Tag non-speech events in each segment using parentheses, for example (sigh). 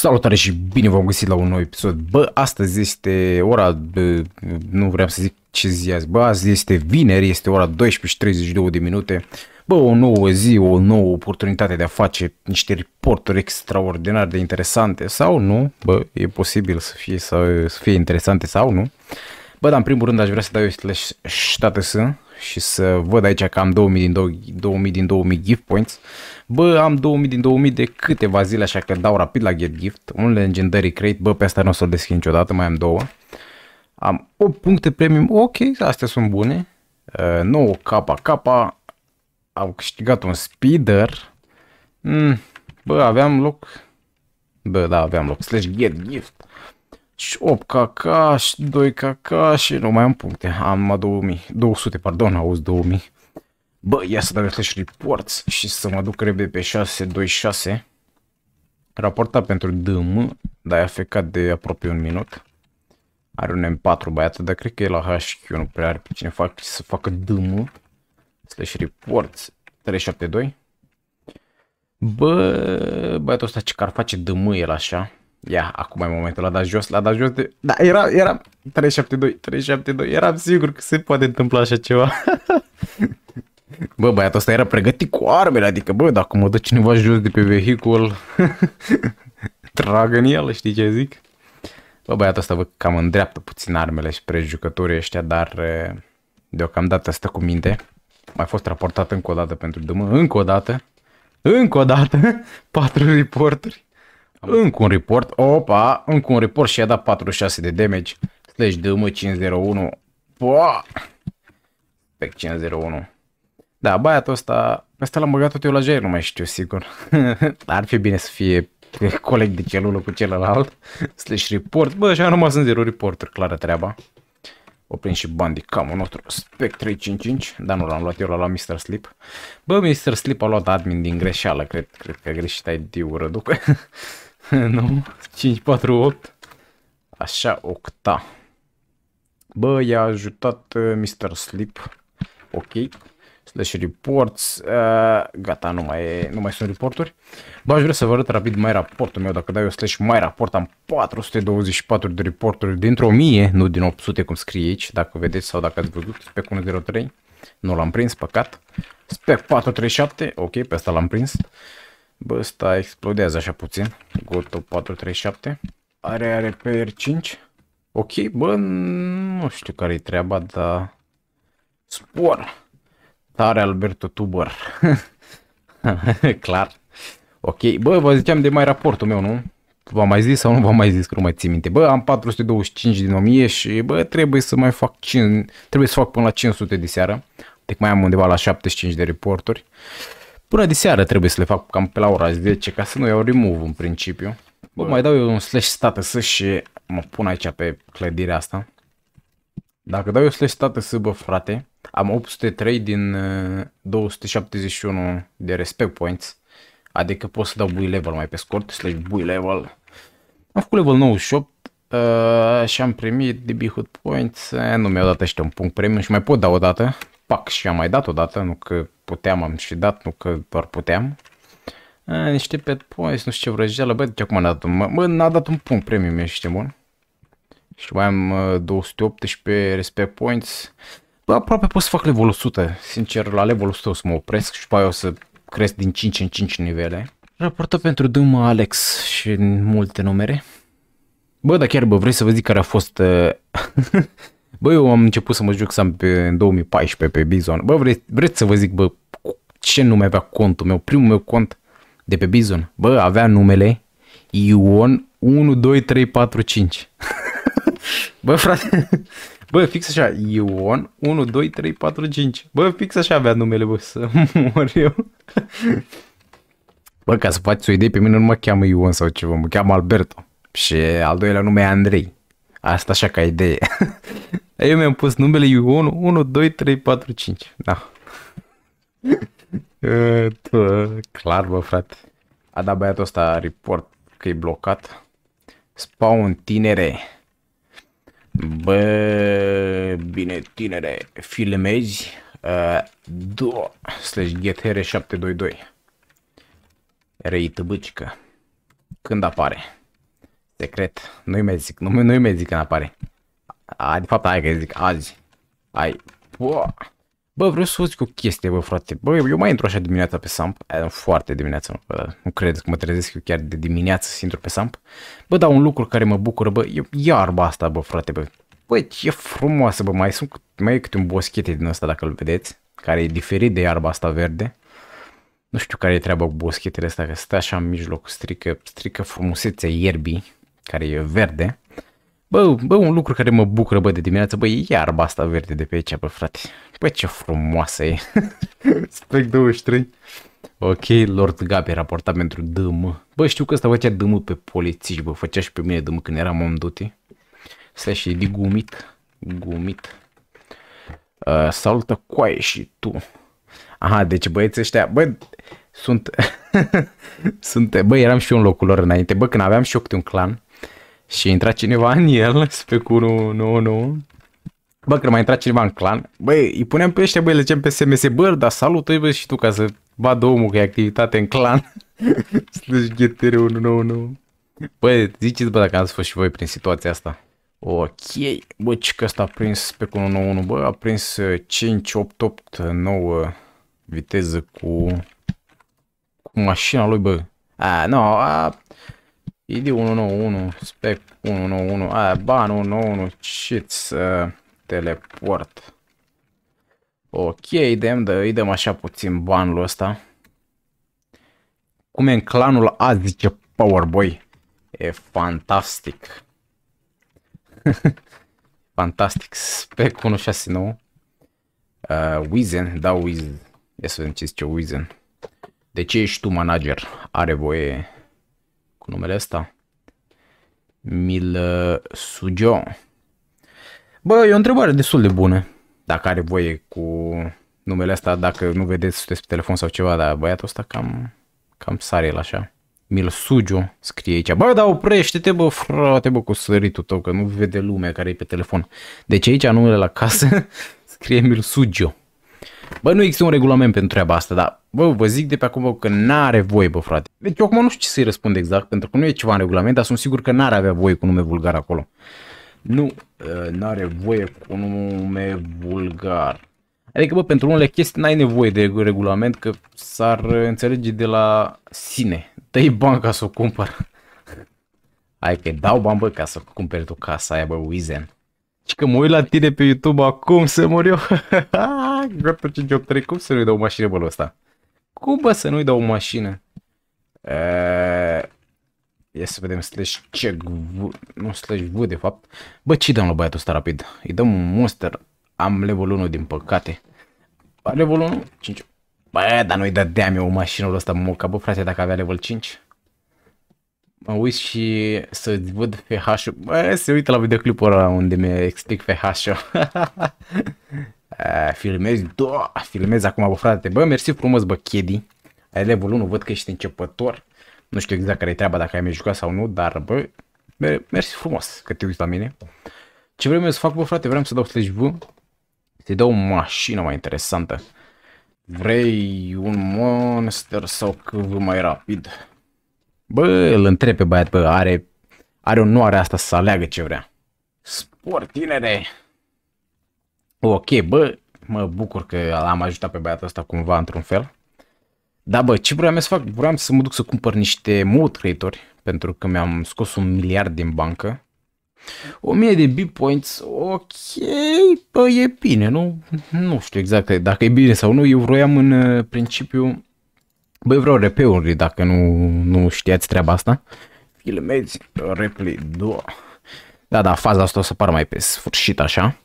Salutare și bine v-am găsit la un nou episod. Bă, astăzi este ora, bă, nu vreau să zic ce zi azi, bă, azi este vineri, este ora 12.32 de minute. Bă, o nouă zi, o nouă oportunitate de a face niște reporturi extraordinar de interesante sau nu, bă, e posibil să fie, să, să fie interesante sau nu. Uh, Bă, dar în primul rând aș vrea să dau eu slash să și să văd aici că am 2000 din 2000, din 2000 gift points. Bă, am 2000 din 2000 de câteva zile, așa că dau rapid la get gift. Un legendary crate, bă, pe asta nu o să-l deschid niciodată, mai am două. Am 8 puncte premium, ok, astea sunt bune. Uh, 9 capa capa. Am câștigat un speeder. Mm, bă, aveam loc. Bă, da, aveam loc. Slash get gift. Deci 8 cacaș, 2 cacaș și nu mai am puncte. Am 2000, 200, pardon, auzi 2000. Bă, ia să dau flash reports și să mă duc repede pe 626. Raportat pentru DM, dar e afectat de aproape un minut. Are un M4 băiat, dar cred că e la HQ, nu prea are pe cine fac, să facă DM. Slash reports 372. Bă, băiatul ăsta ce ar face DM el așa. Ia, acum e momentul, l-a dat jos, l-a dat jos de... Da, era, era 372, 372, eram sigur că se poate întâmpla așa ceva. (laughs) bă, băiatul ăsta era pregătit cu armele, adică, bă, dacă mă dă cineva jos de pe vehicul, (laughs) trag în el, știi ce zic? Bă, băiatul ăsta, bă, cam îndreaptă puțin armele și prejucătorii ăștia, dar deocamdată stă cu minte. Mai fost raportat încă o dată pentru dumă, încă o dată, încă o dată, (laughs) patru reporturi. Încă un report. Opa, încă un report și a dat 46 de damage. Slash DM 501. Pua! Pe 501. Da, băiatul ăsta, ăsta l-am băgat tot eu la jail, nu mai știu sigur. (laughs) Ar fi bine să fie (laughs) coleg de celulă cu celălalt. Slash report. Bă, și-a rămas în zero reporter, clară treaba. O prin și un nostru, Spec 355, dar nu l-am luat eu, l-am luat Mr. Sleep. Bă, Mr. Sleep a luat admin din greșeală, cred, cred că greșit ai de ură, (laughs) (laughs) nu? 5, 4, 8. Așa, octa. Bă, i-a ajutat uh, Mr. Sleep. Ok. Slash reports. Uh, gata, nu mai, nu mai sunt reporturi. Bă, aș vrea să vă arăt rapid mai raportul meu. Dacă dai eu slash mai raport, am 424 de reporturi dintr-o 1000, nu din 800 cum scrie aici, dacă vedeți sau dacă ați văzut pe 103. Nu l-am prins, păcat. Spec 437, ok, pe asta l-am prins. Bă, ăsta explodează așa puțin. Goto 437. Are, are pe R5. Ok, bă, nu știu care e treaba, dar... Spor! Tare Alberto Tuber. (laughs) Clar. Ok, bă, vă ziceam de mai raportul meu, nu? V-am mai zis sau nu v-am mai zis, că nu mai țin minte. Bă, am 425 din 1000 și, bă, trebuie să mai fac 5, trebuie să fac până la 500 de seară. Deci mai am undeva la 75 de reporturi. Uh, Până de seară trebuie să le fac cam pe la ora 10 ca să nu iau remove în principiu. Bă, mai dau eu un slash status și mă pun aici pe clădirea asta. Dacă dau eu slash status, bă, frate, am 803 din 271 uh, de respect points. Adică pot să dau bui level mai pe scurt, slash bui level. Am făcut level 98 uh, și am primit de hit points. Eh, nu mi-au dat ăștia un punct premium și mai pot da o dată pac, și am mai dat odată, nu că puteam, am și dat, nu că doar puteam. A, niște pet points, nu știu ce vrăjeală, bă, deci acum n-a dat, a dat un punct premium, ești bun. Și mai am uh, 218 respect points. Bă, aproape pot să fac level 100, sincer, la level 100 o să mă opresc și pe o să cresc din 5 în 5 nivele. Raportă pentru dumă Alex și multe numere. Bă, dar chiar, bă, vrei să vă zic care a fost... Uh... (laughs) Bă, eu am început să mă joc să am pe, în 2014 pe Bizon. Bă, vre, vreți să vă zic, bă, ce nume avea contul meu? Primul meu cont de pe Bizon. Bă, avea numele Ion 12345. (laughs) bă, frate, (laughs) bă, fix așa, Ion 12345. Bă, fix așa avea numele, bă, să (laughs) mor eu. bă, ca să faci o idee, pe mine nu mă cheamă Ion sau ceva, mă cheamă Alberto. Și al doilea nume e Andrei. Asta așa ca idee. Eu mi-am pus numele Ion 1, 1, 2, 3, 4, 5. Da. (laughs) Clar, bă, frate. A dat băiatul ăsta report că e blocat. Spawn tinere. Bă, bine tinere, filmezi uh, do, slash GTR 722 Reităbâcică Când apare? Secret, nu-i mai zic, nu, nu-i mai zic când apare a, de fapt, hai că zic azi. Ai. Bă, bă vreau să vă zic o chestie, bă, frate. Bă, eu mai intru așa dimineața pe Samp. Foarte dimineața, nu, bă, nu cred că mă trezesc eu chiar de dimineață să intru pe Samp. Bă, dar un lucru care mă bucură, bă, e iarba asta, bă, frate, bă. Bă, ce frumoasă, bă, mai, sunt, mai e câte un boschete din ăsta, dacă îl vedeți, care e diferit de iarba asta verde. Nu știu care e treaba cu boschetele astea, că stă așa în mijloc, strică, strică frumusețea ierbii, care e verde. Bă, bă, un lucru care mă bucură, bă, de dimineață, bă, e iarba asta verde de pe aici, bă, frate. Bă, ce frumoasă e. (laughs) Spec 23. Ok, Lord Gabi, raportat pentru DM. Bă, știu că ăsta făcea DM pe polițiști, bă, făcea și pe mine DM când eram om Stai și de gumit. Gumit. Uh, salută coaie și tu. Aha, deci băieți ăștia, bă, sunt, (laughs) sunt, bă, eram și eu în locul lor înainte, bă, când aveam și eu câte un clan, și a intrat cineva în el, pe specurul 99. Bă, că mai intrat cineva în clan. Băi, îi punem pe ăștia, băi, le pe SMS, bă, dar salut, bă, și tu ca să vadă omul că e activitate în clan. Slash GTR 199. Băi, ziceți, bă, dacă ați fost și voi prin situația asta. Ok, bă, ce că ăsta a prins pe 191, bă, a prins 5, 8, 8, 9 viteză cu, cu mașina lui, bă. A, nu, no, a, ID 191, spec 191, aia, ban 191, shit, teleport. Ok, îi dăm, dă, îi dăm așa puțin banul ăsta. Cum e în clanul A, zice Powerboy. E fantastic. (laughs) fantastic. Spec 169. Uh, Wizen, da, Wizen. Ia să vedem ce zice Wizen. De ce ești tu manager? Are voie numele ăsta. Mil Sujo. sugio. Bă, e o întrebare destul de bună. Dacă are voie cu numele ăsta, dacă nu vedeți, sunteți pe telefon sau ceva, dar băiatul ăsta cam, cam sare el așa. Mil Sujo scrie aici. Bă, dar oprește-te, bă, frate, bă, cu săritul tău, că nu vede lumea care e pe telefon. Deci aici, numele la casă, (laughs) scrie Mil Sujo. Bă, nu există un regulament pentru treaba asta, dar bă, vă zic de pe acum că n-are voie, bă, frate. Deci eu acum nu știu ce să-i răspund exact, pentru că nu e ceva în regulament, dar sunt sigur că n-ar avea voie cu nume vulgar acolo. Nu, ă, n-are voie cu nume vulgar. Adică, bă, pentru unele chestii n-ai nevoie de regulament, că s-ar înțelege de la sine. Dă-i bani ca să o cumpăr. (laughs) Hai că dau bani, bă, ca să cumperi tu casa aia, bă, Wizen. Și că mă uit la tine pe YouTube acum să mor eu. Gata (laughs) ah, ce job trec. Cum să nu-i dau o mașină bă ăsta? Cum bă să nu-i dau o mașină? Uh, ia să vedem slash check, nu slash v de fapt. Bă, ce dăm la băiatul ăsta rapid? Îi dăm un monster. Am level 1 din păcate. Level 1? 5. Bă, dar nu-i dădeam eu o mașină ăsta moca, bă frate, dacă avea level 5 mă uit și să-ți văd FH-ul. Bă, se uită la videoclipul ăla unde mi explic FH-ul. (laughs) Eh, filmezi, da, filmezi acum, bă, frate. Bă, mersi frumos, bă, Chedi. Ai level 1, văd că ești începător. Nu știu exact care e treaba, dacă ai mai jucat sau nu, dar, bă, mersi frumos că te uiți la mine. Ce vrem eu să fac, bă, frate? Vreau să dau slash V. să dau o mașină mai interesantă. Vrei un monster sau cât mai rapid? Bă, îl întreb pe băiat, bă, are, are onoarea asta să aleagă ce vrea. Sport, tinere! Ok, bă, mă bucur că l-am ajutat pe băiatul ăsta cumva într-un fel. Da, bă, ce vreau să fac? Vreau să mă duc să cumpăr niște mod creatori, pentru că mi-am scos un miliard din bancă. 1000 de points. ok, bă, e bine, nu? Nu știu exact dacă e bine sau nu, eu vroiam în uh, principiu Băi, vreau repeuri dacă nu, nu știați treaba asta. Filmezi replay 2. Da, da, faza asta o să pară mai pe sfârșit așa.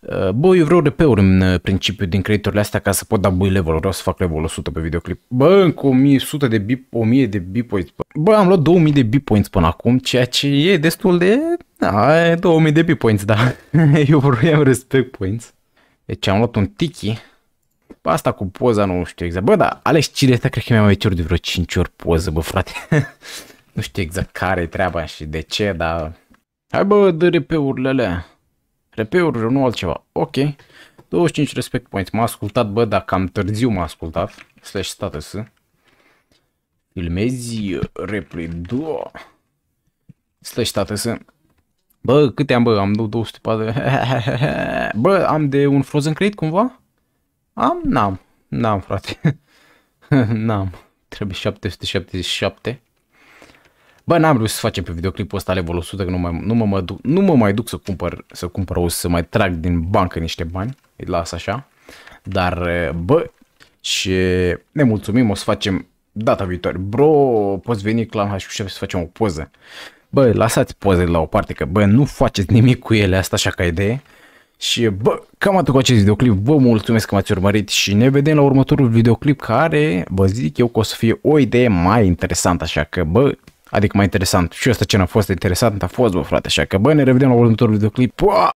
Uh, Bă, eu vreau repeuri în uh, principiu din crediturile astea ca să pot da bui level. Vreau să fac level 100 pe videoclip. Bă, încă 1100 de bip, 1000 de bip points. Bă, am luat 2000 de bip points până acum, ceea ce e destul de... Da, e 2000 de bip points, da. (laughs) eu vreau respect points. Deci am luat un tiki Asta cu poza nu știu exact. Bă, dar Alex Cileta cred că mi-a mai de vreo 5 ori poză, bă, frate. (laughs) nu știu exact care e treaba și de ce, dar... Hai bă, dă repeurile alea. Repeurile, nu altceva. Ok. 25 respect points. M-a ascultat, bă, dar cam târziu m-a ascultat. Slash status. Filmezi replay 2. Slash status. Bă, câte am, bă? Am 204. (laughs) bă, am de un Frozen Crate cumva? Am? N-am. N-am, frate. (laughs) N-am. Trebuie 777. Bă, n-am reușit să facem pe videoclipul ăsta level 100, că nu, mai, nu, mă, mă, duc, nu mă mai duc să cumpăr, să cumpăr o să mai trag din bancă niște bani. Îi las așa. Dar, bă, și ne mulțumim, o să facem data viitoare. Bro, poți veni la HQ7 să facem o poză. Bă, lasați pozele la o parte, că bă, nu faceți nimic cu ele, asta așa ca idee. Și bă, cam atât cu acest videoclip, vă mulțumesc că m-ați urmărit și ne vedem la următorul videoclip care, vă zic eu că o să fie o idee mai interesantă, așa că bă, adică mai interesant și ăsta ce n-a fost interesant a fost, bă frate, așa că bă, ne revedem la următorul videoclip, pua!